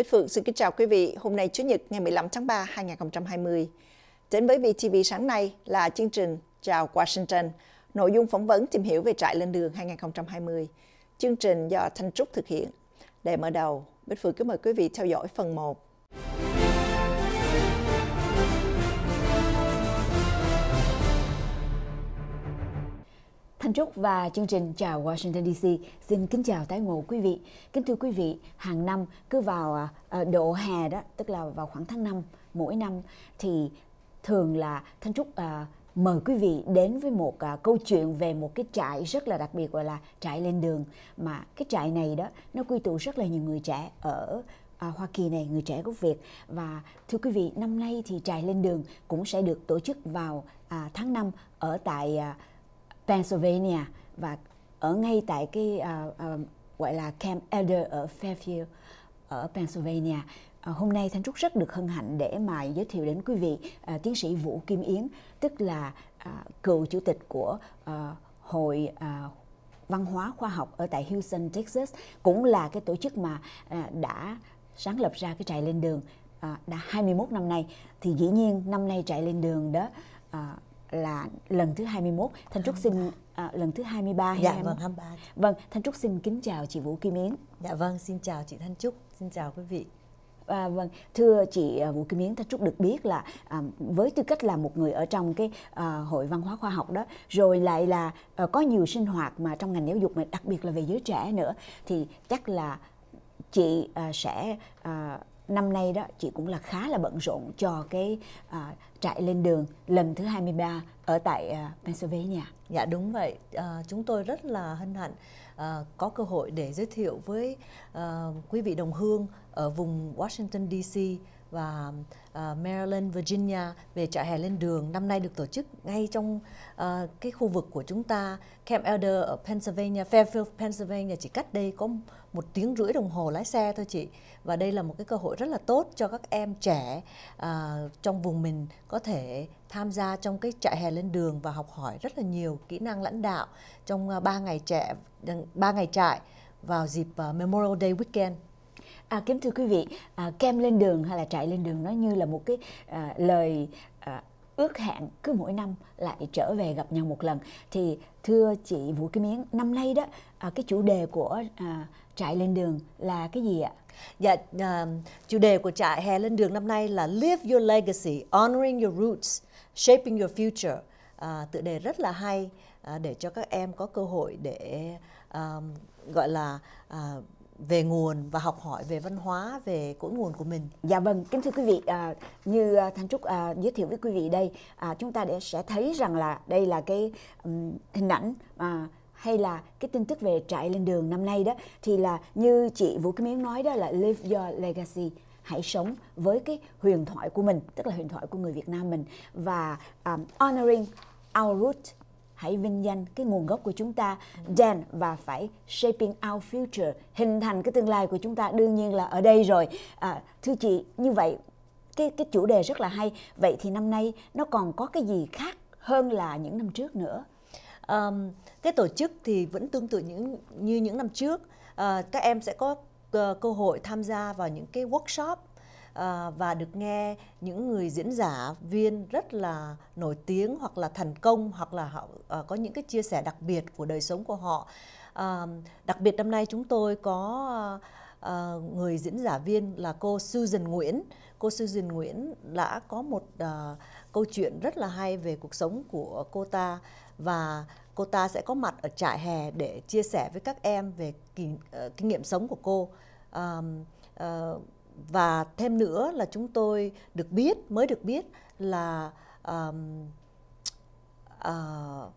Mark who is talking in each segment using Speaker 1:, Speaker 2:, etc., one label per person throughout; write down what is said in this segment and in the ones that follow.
Speaker 1: Bích Phượng xin kính chào quý vị. Hôm nay Chủ nhật ngày 15 tháng 3 2020. Đến với VTV sáng nay là chương trình Chào Washington, nội dung phỏng vấn tìm hiểu về trại lên đường 2020. Chương trình do Thanh Trúc thực hiện. Để mở đầu, Bích Phượng kính mời quý vị theo dõi phần 1
Speaker 2: Thanh Trúc và chương trình Chào Washington DC xin kính chào tái ngộ quý vị. Kính thưa quý vị, hàng năm cứ vào à, à, độ hè đó, tức là vào khoảng tháng 5 mỗi năm thì thường là Thanh Trúc à, mời quý vị đến với một à, câu chuyện về một cái trại rất là đặc biệt gọi là trại lên đường mà cái trại này đó nó quy tụ rất là nhiều người trẻ ở à, Hoa Kỳ này, người trẻ gốc Việt. Và thưa quý vị, năm nay thì trại lên đường cũng sẽ được tổ chức vào à, tháng 5 ở tại à, Pennsylvania và ở ngay tại cái uh, uh, gọi là Camp Elder ở Fairfield ở Pennsylvania. À, hôm nay Thanh Trúc rất được hân hạnh để mà giới thiệu đến quý vị à, tiến sĩ Vũ Kim Yến, tức là à, cựu chủ tịch của à, hội à, văn hóa khoa học ở tại Houston, Texas, cũng là cái tổ chức mà à, đã sáng lập ra cái trại lên đường à, đã 21 năm nay. Thì dĩ nhiên năm nay trại lên đường đó à, là lần thứ 21 Thanh Trúc xin à, lần thứ 23 Dạ 20. vâng 23 Vâng Thanh Trúc xin kính chào chị Vũ Kim Yến Dạ vâng xin chào chị Thanh Trúc Xin chào quý vị À, vâng thưa chị à, vũ kim yến thanh trúc được biết là à, với tư cách là một người ở trong cái à, hội văn hóa khoa học đó rồi lại là à, có nhiều sinh hoạt mà trong ngành giáo dục mà đặc biệt là về giới trẻ nữa thì chắc là chị à, sẽ à, năm nay đó chị cũng là khá là bận rộn cho cái à, trại lên đường lần thứ 23 ở tại à, Pennsylvania. Dạ
Speaker 1: đúng vậy. À, chúng tôi rất là hân hạnh à, có cơ hội để giới thiệu với à, quý vị đồng hương ở vùng Washington DC và uh, Maryland, Virginia về trại hè lên đường năm nay được tổ chức ngay trong uh, cái khu vực của chúng ta. Camp Elder ở Pennsylvania, Fairfield, Pennsylvania chỉ cách đây có một tiếng rưỡi đồng hồ lái xe thôi chị. Và đây là một cái cơ hội rất là tốt cho các em trẻ uh, trong vùng mình có thể tham gia trong cái trại hè lên đường và học hỏi rất là nhiều kỹ
Speaker 2: năng lãnh đạo trong uh, 3 ngày trẻ 3 ngày trại vào dịp uh, Memorial Day weekend. À, kính thưa quý vị, à, kem lên đường hay là trại lên đường nó như là một cái à, lời à, ước hẹn cứ mỗi năm lại trở về gặp nhau một lần. Thì thưa chị Vũ Kim Miến năm nay đó à, cái chủ đề của à, trại lên đường là cái gì ạ? Dạ, uh, chủ đề của trại hè lên đường năm nay là Live Your
Speaker 1: Legacy, Honoring Your Roots, Shaping Your Future. À, uh, đề rất là hay à, để cho các em có cơ hội để um, gọi là uh, về
Speaker 2: nguồn và học hỏi về văn hóa về cội nguồn của mình. Dạ vâng, kính thưa quý vị, à, như à, Thanh Trúc à, giới thiệu với quý vị đây, à, chúng ta để sẽ thấy rằng là đây là cái um, hình ảnh mà hay là cái tin tức về trại lên đường năm nay đó thì là như chị Vũ Kim Yến nói đó là live your legacy hãy sống với cái huyền thoại của mình tức là huyền thoại của người Việt Nam mình và um, honoring our roots hãy vinh danh cái nguồn gốc của chúng ta dan và phải shaping our future hình thành cái tương lai của chúng ta đương nhiên là ở đây rồi à, thưa chị như vậy cái cái chủ đề rất là hay vậy thì năm nay nó còn có cái gì khác hơn là những năm trước nữa
Speaker 1: um, cái tổ chức thì vẫn tương tự những như những năm trước uh, các em sẽ có ờ, cơ hội tham gia vào những cái workshop Ờ, và được nghe những người diễn giả viên rất là nổi tiếng hoặc là thành công hoặc là họ à, có những cái chia sẻ đặc biệt của đời sống của họ à, đặc biệt năm nay chúng tôi có à, người diễn giả viên là cô Susan Nguyễn cô Susan Nguyễn đã có một à, câu chuyện rất là hay về cuộc sống của cô ta và cô ta sẽ có mặt ở trại hè để chia sẻ với các em về kinh, uh, kinh nghiệm sống của cô. Um, uh, và thêm nữa là chúng tôi được biết mới được biết là um, uh,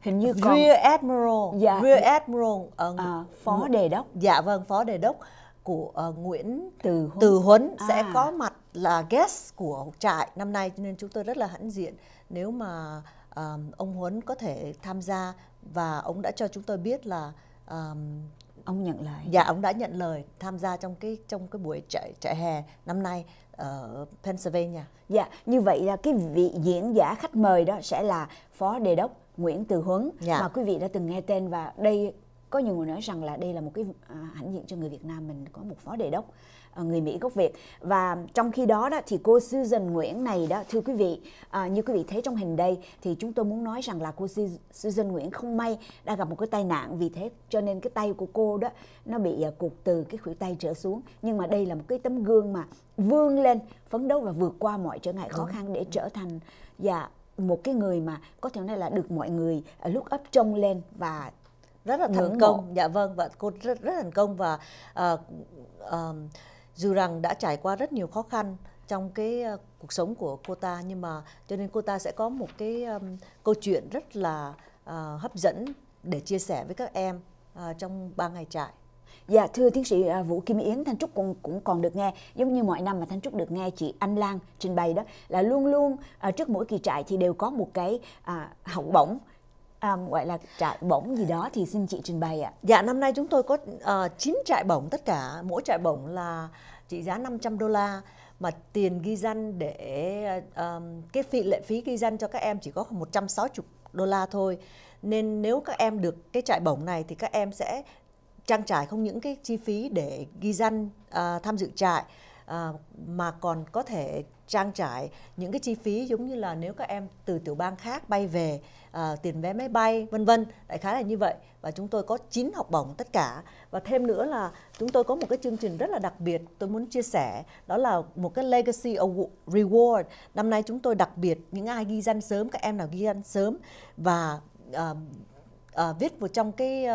Speaker 1: hình như còn Rear Admiral, dạ. Rear Admiral uh, à, phó đề đốc. Dạ vâng, phó đề đốc của uh, Nguyễn Từ Huấn, Từ Huấn à. sẽ có mặt là guest của trại năm nay cho nên chúng tôi rất là hãnh diện nếu mà um, ông Huấn có thể tham gia và ông đã cho chúng tôi biết là um, ông nhận lời dạ ông đã nhận lời tham gia trong cái trong cái buổi trại trại hè năm nay ở
Speaker 2: Pennsylvania dạ như vậy là cái vị diễn giả khách mời đó sẽ là phó đề đốc Nguyễn Từ Huấn dạ. mà quý vị đã từng nghe tên và đây có nhiều người nói rằng là đây là một cái ảnh à, diện cho người Việt Nam mình có một phó đề đốc à, người Mỹ gốc Việt và trong khi đó đó thì cô Susan Nguyễn này đó thưa quý vị à, như quý vị thấy trong hình đây thì chúng tôi muốn nói rằng là cô Susan Nguyễn không may đã gặp một cái tai nạn vì thế cho nên cái tay của cô đó nó bị cụt từ cái khuỷu tay trở xuống nhưng mà đây là một cái tấm gương mà vươn lên phấn đấu và vượt qua mọi trở ngại khó khăn để trở thành và dạ, một cái người mà có thể nói là được mọi người lúc ấp trông lên và rất là thành công mộ.
Speaker 1: dạ vâng và cô rất rất thành công và uh, uh, dù rằng đã trải qua rất nhiều khó khăn trong cái uh, cuộc sống của cô ta nhưng mà cho nên cô ta sẽ có một cái um, câu chuyện rất là uh, hấp dẫn để chia sẻ với các em uh, trong ba ngày trại.
Speaker 2: Dạ thưa tiến sĩ Vũ Kim Yến, Thanh Trúc cũng cũng còn được nghe giống như mọi năm mà Thanh Trúc được nghe chị Anh Lan trình bày đó là luôn luôn trước mỗi kỳ trại thì đều có một cái à, học bổng à, gọi là trại bổng gì đó thì xin chị trình bày ạ. Dạ năm nay chúng tôi có uh,
Speaker 1: ờ, 9 trại bổng tất cả, mỗi trại bổng là trị giá 500 đô la mà tiền ghi danh để um, cái phí lệ phí ghi danh cho các em chỉ có khoảng 160 đô la thôi. Nên nếu các em được cái trại bổng này thì các em sẽ trang trải không những cái chi phí để ghi danh uh, tham dự trại à, mà còn có thể trang trải những cái chi phí giống như là nếu các em từ tiểu bang khác bay về à, tiền vé máy bay vân vân đại khái là như vậy và chúng tôi có 9 học bổng tất cả và thêm nữa là chúng tôi có một cái chương trình rất là đặc biệt tôi muốn chia sẻ đó là một cái legacy reward năm nay chúng tôi đặc biệt những ai ghi danh sớm các em nào ghi danh sớm và à, à, viết vào trong cái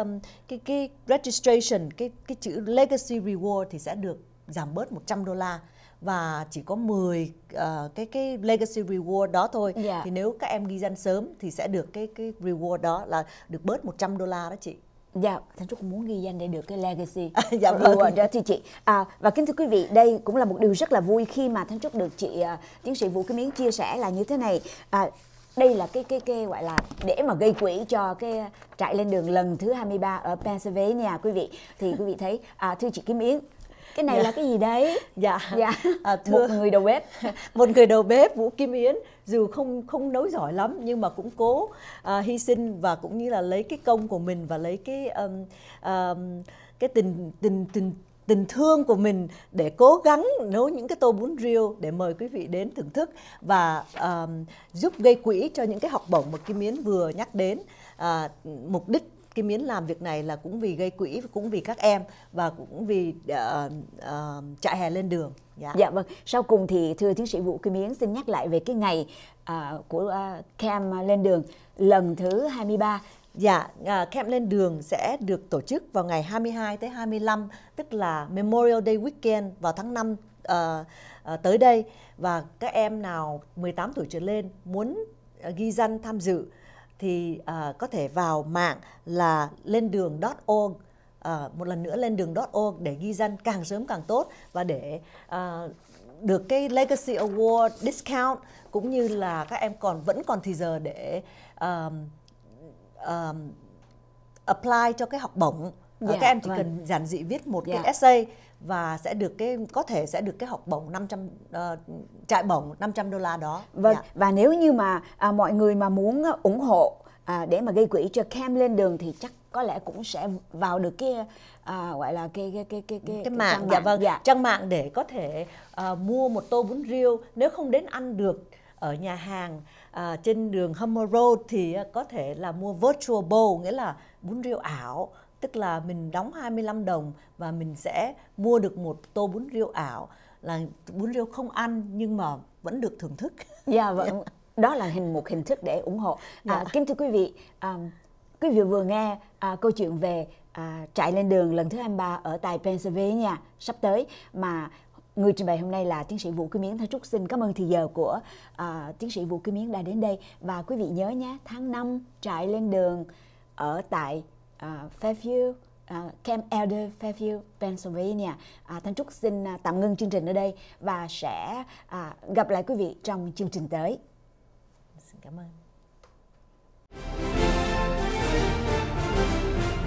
Speaker 1: cái cái registration cái cái chữ legacy reward thì sẽ được giảm bớt 100 đô la và chỉ có 10 uh, ờ, cái cái legacy reward đó thôi yeah. Dạ. thì nếu các em ghi danh sớm thì sẽ được cái cái reward đó là được bớt 100 đô la đó chị. Dạ, Thanh Trúc cũng muốn ghi danh để được cái
Speaker 2: legacy à, dạ vâng. đó thì chị. À, và kính thưa quý vị, đây cũng là một điều rất là vui khi mà Thanh Trúc được chị uh, tiến sĩ Vũ cái Miến chia sẻ là như thế này. À, đây là cái cái cái gọi là để mà gây quỹ cho cái trại lên đường lần thứ 23 ở Pennsylvania quý vị thì quý vị thấy à, thưa chị Kim Yến cái này dạ. là cái gì đấy dạ dạ à, thưa một người đầu
Speaker 1: bếp một người đầu bếp vũ kim yến dù không không nấu giỏi lắm nhưng mà cũng cố à, hy sinh và cũng như là lấy cái công của mình và lấy cái um, um, cái tình tình tình tình thương của mình để cố gắng nấu những cái tô bún riêu để mời quý vị đến thưởng thức và um, giúp gây quỹ cho những cái học bổng mà Kim Yến vừa nhắc đến à, mục đích cái miến làm việc này là cũng vì gây quỹ cũng vì các em
Speaker 2: và cũng vì uh, uh, trại hè lên đường dạ. dạ vâng sau cùng thì thưa tiến sĩ vũ cái miến xin nhắc lại về cái ngày uh, của uh, cam lên đường lần thứ 23 Dạ, uh, camp lên đường sẽ được tổ chức vào ngày 22
Speaker 1: tới 25, tức là Memorial Day weekend vào tháng 5 uh, uh, tới đây và các em nào 18 tuổi trở lên muốn ghi danh tham dự thì à, có thể vào mạng là lên đường .org à, một lần nữa lên đường .org để ghi danh càng sớm càng tốt và để à, được cái Legacy Award discount cũng như là các em còn vẫn còn thì giờ để um, um, apply cho cái học bổng Ờ, dạ, các em chỉ vâng. cần giản dị viết một dạ. cái essay và sẽ được cái có thể sẽ được cái học bổng 500 uh, ờ, trại bổng 500 đô la đó.
Speaker 2: Vâng dạ. và nếu như mà à, mọi người mà muốn ờ, ủng hộ à, để mà gây quỹ cho Cam lên đường thì chắc có lẽ cũng sẽ vào được cái à, gọi là cái cái cái cái cái, cái mạng, trang dạ mạng dạ vâng dạ. trang mạng để có thể à, mua một tô bún
Speaker 1: riêu nếu không đến ăn được ở nhà hàng à, trên đường Hummer Road thì có thể là mua virtual bowl nghĩa là bún riêu ảo tức là mình đóng 25 đồng và mình sẽ mua được một tô bún riêu ảo là bún riêu không ăn
Speaker 2: nhưng mà vẫn được thưởng thức. Dạ vâng. Dạ. Đó là hình một hình thức để ủng hộ. À, dạ. À, kính thưa quý vị, à, quý vị vừa nghe à, câu chuyện về à, trại lên đường lần thứ 23 ở tại Pennsylvania sắp tới mà Người trình bày hôm nay là tiến sĩ Vũ Kim Miến. Thanh chúc xin cảm ơn thời giờ của à, tiến sĩ Vũ Kim Miến đã đến đây. Và quý vị nhớ nhé, tháng 5 trại lên đường ở tại uh, Fairview Uh, Camp Elder Fairview Pennsylvania. À, Thanh Trúc xin uh, tạm ngưng chương trình ở đây và sẽ uh, gặp lại quý vị trong chương trình tới. Xin cảm ơn.